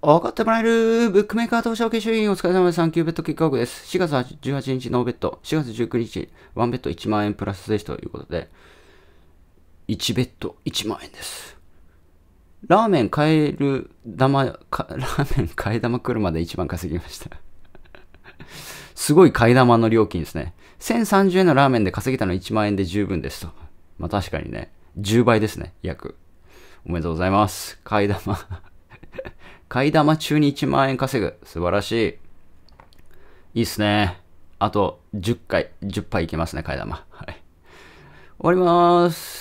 分かってもらえるブックメーカー投資研修員お疲れ様です。3ーベッドキックオフです。4月18日ノーベッド、4月19日ワンベッド1万円プラスですということで、1ベッド1万円です。ラーメン買える玉、ラーメン替え玉来るまで1万稼ぎましたすごい替え玉の料金ですね。1030円のラーメンで稼げたの1万円で十分ですと。まあ確かにね、10倍ですね、約。おめでとうございます。替え玉買い玉中に1万円稼ぐ。素晴らしい。いいっすね。あと10回、10杯いけますね、買い玉。はい。終わりまーす。